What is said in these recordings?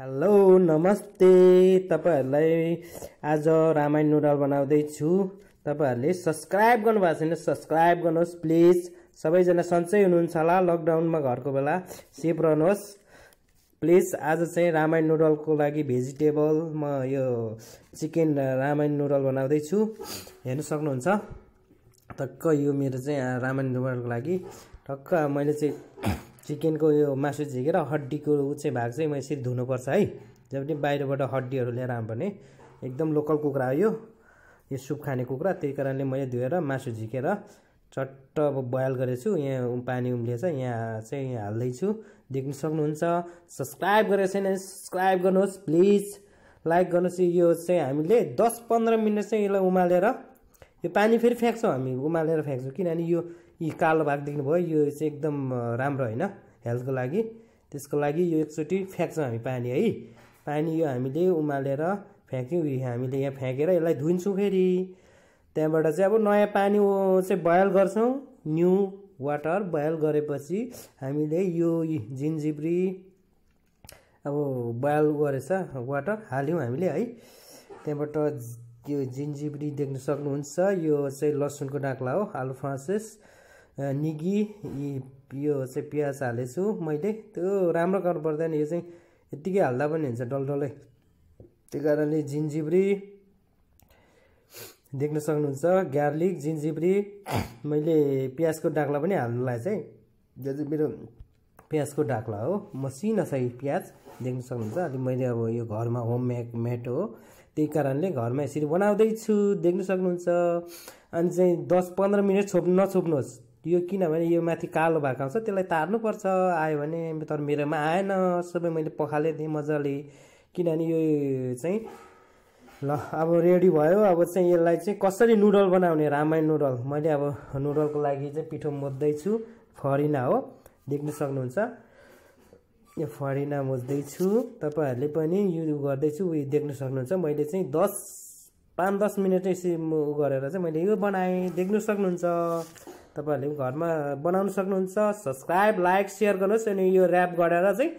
hello नमस्ते तपाईँहरूलाई आज रामायण नुडल बनाउँदैछु तपाईँहरूले सब्सक्राइब गर्नुभएको छैन सब्सक्राइब गर्नुहोस् प्लिज सबैजना सन्चै हुनुहुन्छ होला लकडाउनमा घरको बेला सेफ रहनुहोस् प्लिज आज चाहिँ रामायण नुडलको लागि भेजिटेबल म यो चिकन रामायण नुडल बनाउँदैछु हेर्नु सक्नुहुन्छ टक्क यो मेरो चाहिँ रामायण नुडलको लागि टक्क मैले चाहिँ चिकनको यो मासु झिकेर हड्डीको ऊ चाहिँ भाग चाहिँ म यसरी धुनुपर्छ है जब पनि बाहिरबाट हड्डीहरू लिएर आयो भने एकदम लोकल कुखुरा हो यो यो सुप खाने कुखुरा त्यही कारणले मैले धोएर मासु झिकेर चट्ट अब बोयल गरेछु यहाँ पानी उम्लिएछ यहाँ चाहिँ यहाँ हाल्दैछु देख्न सक्नुहुन्छ सब्सक्राइब गरेको छैन सब्सक्राइब गर्नुहोस् प्लिज लाइक गर्नुहोस् यो चाहिँ हामीले दस पन्ध्र मिनट चाहिँ यसलाई उमालेर यो पानी फेरि फ्याँक्छौँ हामी उमालेर फ्याँक्छौँ किनभने यो यी कालो भाग देख्नुभयो यो चाहिँ एकदम राम्रो होइन हेल्थको लागि त्यसको लागि यो एकचोटि फ्याँक्छौँ हामी पानी है पानी यो हामीले उमालेर फ्याँक्यौँ हामीले यहाँ फ्याँकेर यसलाई धुन्छौँ फेरि त्यहाँबाट चाहिँ अब नयाँ पानी चाहिँ बयल गर्छौँ न्यु वाटर बयल गरेपछि हामीले यो जिन्जिब्री अब बयल गरेछ वाटर हाल्यौँ हामीले है त्यहाँबाट यो जिन्जिब्री देख्न सक्नुहुन्छ यो चाहिँ लसुनको डाक्ला हो आलु फ्रान्सेस निगी यो चाहिँ प्याज हालेछु मैले त्यो राम्रो गर्नु पर्दैन यो चाहिँ यत्तिकै हाल्दा पनि हुन्छ डल्डलै त्यो कारणले जिन्जिब्री देख्न सक्नुहुन्छ गार्लिक जिन्जिब्री मैले प्याजको डाक्ला पनि हाल्नुलाई चाहिँ जो चाहिँ मेरो प्याजको डाक्ला हो मसिनो छ यो प्याज देख्न सक्नुहुन्छ अनि मैले अब यो घरमा होम मेक मेट हो त्यही कारणले घरमा यसरी बनाउँदैछु देख्न सक्नुहुन्छ अनि चाहिँ दस पन्ध्र मिनट छोप नछोप्नुहोस् यो किनभने यो माथि कालो भएको आउँछ त्यसलाई तार्नुपर्छ आयो भने तर मेरोमा आएन सबै मैले पखालिदिएँ मजाले किनभने यो चाहिँ ल अब रेडी भयो अब चाहिँ यसलाई चाहिँ कसरी नुडल बनाउने रामायण नुडल मैले अब नुडलको लागि चाहिँ पिठो मोज्दैछु फरिना हो देख्न सक्नुहुन्छ यो फरिना मोज्दैछु तपाईँहरूले पनि यो गर्दैछु उयो देख्न सक्नुहुन्छ मैले चाहिँ दस पाँच दस मिनट यसरी गरेर चाहिँ मैले यो बनाएँ देख्न सक्नुहुन्छ तपाईँहरूले घरमा बनाउनु सक्नुहुन्छ सब्सक्राइब लाइक सेयर गर्नुहोस् अनि यो ऱ्याप गरेर चाहिँ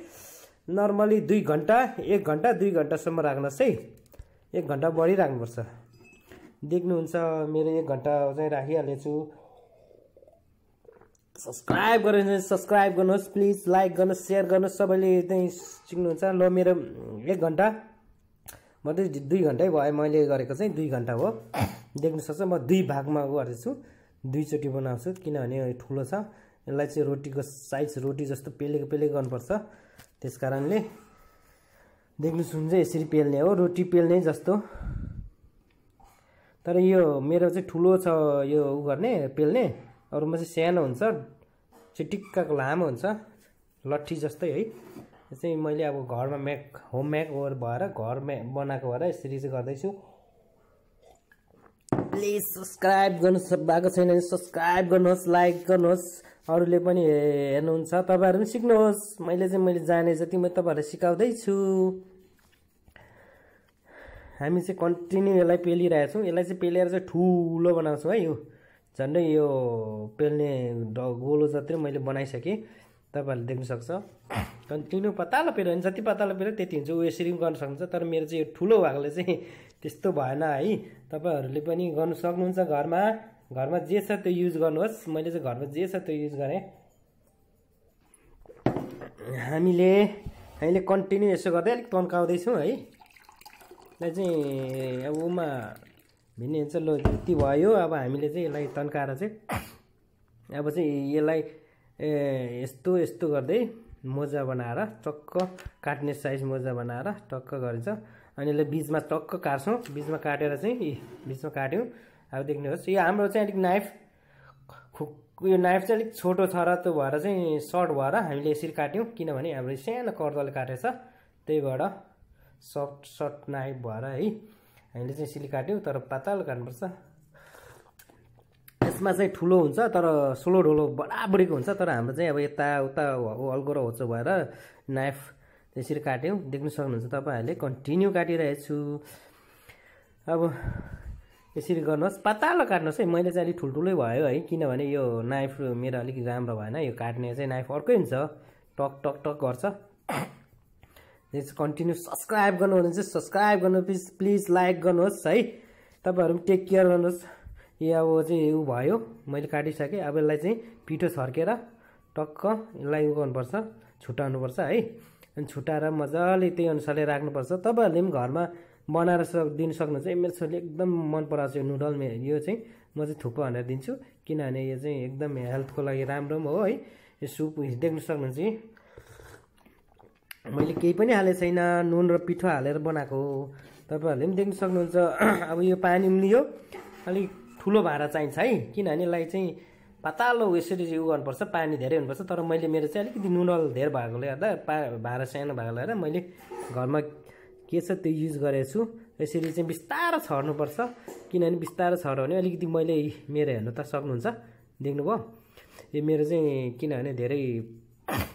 नर्मली दुई घन्टा एक घन्टा दुई घन्टासम्म राख्नुहोस् है एक घन्टा बढी राख्नुपर्छ देख्नुहुन्छ मेरो एक घन्टा चाहिँ राखिहालेछु छु सब्सक्राइब गरे सब्सक्राइब गर्नुहोस् प्लिज लाइक गर्नुहोस् सेयर गर्नुहोस् सबैले चाहिँ सिक्नुहुन्छ ल मेरो एक घन्टा मात्रै दुई घन्टै भयो मैले गरेको चाहिँ दुई घन्टा हो देख्नु सक्छ म दुई भागमा गर्दैछु दुईचोटि बनाउँछु किनभने ठुलो छ यसलाई चाहिँ रोटीको साइज रोटी जस्तो पेलेको पेलेको गर्नुपर्छ त्यस कारणले देख्नु सुन चाहिँ यसरी पेल्ने हो रोटी पेल्ने जस्तो तर यो मेरो चाहिँ ठुलो छ यो ऊ गर्ने पेल्ने अरूमा चाहिँ सानो हुन्छ चाहिँ टिक्काको लामो हुन्छ लट्ठी जस्तै है यो चाहिँ मैले अब घरमा म्याक होम म्याक भएर घर बनाएको भएर यसरी चाहिँ गर्दैछु प्लिज सब्सक्राइब गर्नु भएको छैन भने सब्सक्राइब गर्नुहोस् लाइक गर्नुहोस् अरूले पनि हेर्नुहुन्छ तपाईँहरू पनि सिक्नुहोस् मैले चाहिँ मैले जाने जति म तपाईँहरूलाई सिकाउँदैछु हामी चाहिँ कन्टिन्यू यसलाई पेलिरहेछौँ यसलाई चाहिँ पेलेर चाहिँ ठुलो बनाउँछौँ है यो झन्डै यो पेल्ने गोलो जत्रै मैले बनाइसकेँ तपाईँहरूले देख्नुसक्छ कन्टिन्यू पत्तालो पिरो होइन जति पत्तालो पिरो त्यति हुन्छ ऊ यसरी पनि गर्न सक्नुहुन्छ तर मेरो चाहिँ यो ठुलो भएकोले चाहिँ त्यस्तो भएन है तपाईँहरूले पनि गर्नु सक्नुहुन्छ घरमा घरमा जे छ त्यो युज गर्नुहोस् मैले चाहिँ घरमा जे छ त्यो युज गरेँ हामीले अहिले कन्टिन्यू यसो गर्दै अलिक तन्काउँदैछौँ है यसलाई चाहिँ अब उमा भिन्ने हुन्छ लो त्यति भयो अब हामीले चाहिँ यसलाई तन्काएर चाहिँ अब चाहिँ यसलाई ए यस्तो यस्तो गर्दै मोजा बनाएर टक्क काट्ने साइज मोजा बनाएर टक्क गरिन्छ अनि यसलाई बिचमा टक्क काट्छौँ बिचमा काटेर चाहिँ बिचमा काट्यौँ अब देख्नुहोस् यो हाम्रो चाहिँ अलिक नाइफ यो नाइफ चाहिँ अलिक छोटो छ र त्यो भएर चाहिँ सर्ट भएर हामीले यसरी काट्यौँ किनभने हाम्रो सानो कर्दले काटेछ त्यही भएर सर्ट सर्ट नाइफ भएर है हामीले चाहिँ यसरी काट्यौँ तर पातलो काट्नुपर्छ यसमा चाहिँ ठुलो हुन्छ तर सोलो ढोलो बडाबडीको हुन्छ तर हाम्रो चाहिँ अब यताउता उता र होचो भएर नाइफ त्यसरी काट्यौँ देख्नु सक्नुहुन्छ तपाईँहरूले कन्टिन्यू काटिरहेको छु अब यसरी गर्नुहोस् पातालो काट्नुहोस् है मैले चाहिँ अलिक ठुल्ठुलै भयो है किनभने यो नाइफ मेरो अलिक राम्रो भएन यो काट्ने चाहिँ नाइफ अर्कै हुन्छ टक टक टक गर्छ कन्टिन्यू सब्सक्राइब गर्नु भने चाहिँ सब्सक्राइब गर्नु प्लिज प्लिज लाइक गर्नुहोस् है तपाईँहरू पनि टेक केयर गर्नुहोस् ए अब चाहिँ ऊ भयो मैले काटिसकेँ अब यसलाई चाहिँ पिठो छर्केर टक्क यसलाई उ गर्नुपर्छ छुट्याउनुपर्छ है अनि छुट्याएर मजाले त्यही अनुसारले राख्नुपर्छ तपाईँहरूले पनि घरमा बनाएर सक दिनु सक्नुहुन्छ मेरो छोरीले एकदम मन पराउँछ यो नुडल यो चाहिँ म चाहिँ थुप्रो भनेर दिन्छु किनभने यो चाहिँ एकदम हेल्थको लागि राम्रो पनि हो है यो सुप देख्नु सक्नुहुन्छ कि मैले केही पनि हालेको छैन नुन र पिठो हालेर बनाएको हो तपाईँहरूले पनि देख्नु सक्नुहुन्छ अब यो पानी उम्लियो अलिक ठुलो भाँडा चाहिन्छ है किनभने यसलाई चाहिँ पातालो यसरी उयो गर्नुपर्छ पानी धेरै हुनुपर्छ तर मैले मेरो चाहिँ अलिकति नुडल धेरै भएकोले गर्दा पा भाँडा सानो भएकोले गर्दा मैले घरमा के छ त्यो युज गरेको छु यसरी चाहिँ बिस्तारो छर्नुपर्छ किनभने बिस्तारो छर्यो भने अलिकति मैले मेरो हेर्नु त सक्नुहुन्छ देख्नुभयो यो मेरो चाहिँ किनभने धेरै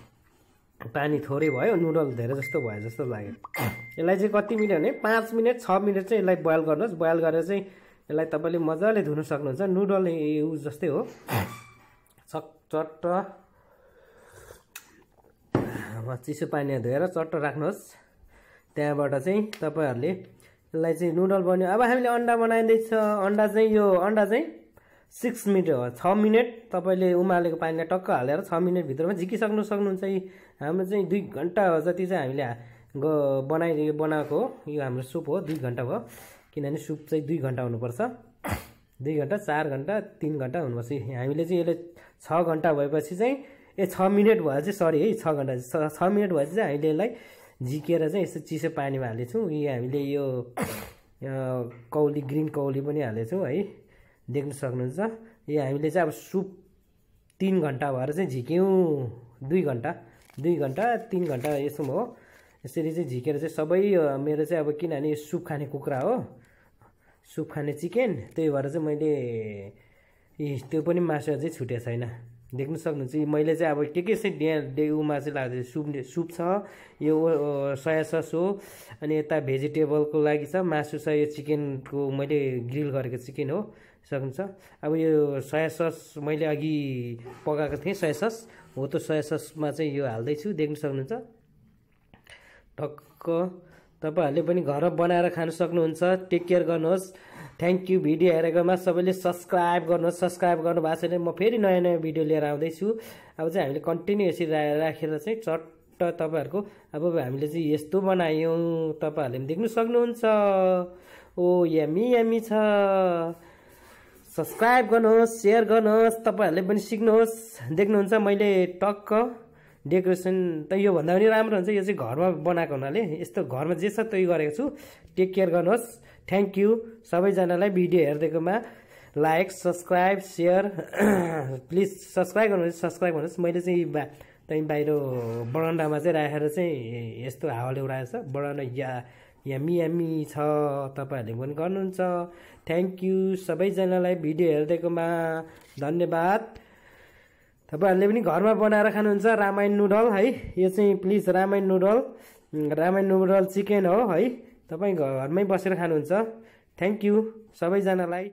पानी थोरै भयो नुडल धेरै जस्तो भयो जस्तो लाग्यो यसलाई चाहिँ कति मिनट भने पाँच मिनट छ मिनट चाहिँ यसलाई बोइल गर्नुहोस् बोइल गरेर चाहिँ यसलाई तपाईँले मजाले धुनु सक्नुहुन्छ नुडल ऊ जस्तै हो सक चट्ट चिसो पानी धोएर चट्ट राख्नुहोस् त्यहाँबाट चाहिँ तपाईँहरूले यसलाई चाहिँ नुडल बन्यो अब हामीले अन्डा बनाइँदैछ अन्डा चाहिँ यो अन्डा चाहिँ सिक्स मिनट हो छ मिनट तपाईँले उमालेको पानीलाई टक्क हालेर छ मिनटभित्रमा झिकिसक्नु सक्नुहुन्छ हाम्रो चाहिँ दुई घन्टा जति चाहिँ हामीले बनाइ बनाएको हो यो हाम्रो सुप हो दुई घन्टा भयो किनभने सुप चाहिँ दुई घन्टा हुनुपर्छ दुई घन्टा चार घन्टा तिन घन्टा हुनुपर्छ हामीले चाहिँ यसले छ घन्टा भएपछि चाहिँ ए छ मिनट भएर चाहिँ सरी है छ घन्टा छ मिनट भएपछि चाहिँ हामीले यसलाई झिकेर चाहिँ यस्तो चिसो पानीमा हालेछौँ यो हामीले यो कौली ग्रिन कौली पनि हालेछौँ है देख्न सक्नुहुन्छ यो हामीले चाहिँ अब सुप तिन घन्टा भएर चाहिँ झिक्यौँ दुई घन्टा दुई घन्टा तिन घन्टा यसो हो यसरी चाहिँ झिकेर चाहिँ सबै मेरो चाहिँ अब किनभने यो सुप खाने कुखुरा हो सुप खाने चिकन त्यही भएर चाहिँ मैले त्यो पनि मासु अझै छुटेको छैन देख्नु सक्नुहुन्छ मैले चाहिँ अब के के चाहिँ डे डेउमा चाहिँ लाग्दैछ सुप सुप छ यो सया सस हो अनि यता भेजिटेबलको लागि छ मासु छ यो चिकनको मैले ग्रिल गरेको चिकन हो सक्नुहुन्छ अब यो सया सस मैले अघि पकाएको थिएँ सया सस हो त सया ससमा चाहिँ यो हाल्दैछु देख्नु सक्नुहुन्छ ठक्क तपाईँहरूले पनि घर बनाएर खानु सक्नुहुन्छ टेक केयर गर्नुहोस् थ्याङ्क यू भिडियो हेरेकोमा सबैले सब्सक्राइब गर्नुहोस् सब्सक्राइब गर्नु भएको छैन म फेरि नयाँ नयाँ भिडियो लिएर आउँदैछु अब चाहिँ हामीले कन्टिन्यू यसरी राखेर चाहिँ चट्ट तपाईँहरूको अब हामीले चाहिँ यस्तो बनायौँ तपाईँहरूले पनि देख्नु सक्नुहुन्छ ओ यामी यामी छ सब्सक्राइब गर्नुहोस् सेयर गर्नुहोस् तपाईँहरूले पनि सिक्नुहोस् देख्नुहुन्छ मैले टक्क डेकोरेसन त योभन्दा पनि राम्रो हुन्छ यो चाहिँ घरमा बनाएको हुनाले यस्तो घरमा जे छ त्यही गरेको छु टेक केयर गर्नुहोस् थ्याङ्क यू सबैजनालाई भिडियो हेरिदिएकोमा like subscribe share please subscribe गर्नुहोस् सब्सक्राइब गर्नुहोस् मैले चाहिँ बा त्यहीँ बाहिर बडान्डामा चाहिँ राखेर चाहिँ यस्तो हावाले छ बडन्डा या यामी यामी छ तपाईँहरूले पनि गर्नुहुन्छ थ्याङ्क यू सबैजनालाई भिडियो हेरिदिएकोमा धन्यवाद तपाईँहरूले पनि घरमा बनाएर खानुहुन्छ रामायण नुडल है यो चाहिँ please Ramayan noodle Ramayan noodle chicken हो है तपाईँ घरमै बसेर खानुहुन्छ थ्याङ्क यू सबैजनालाई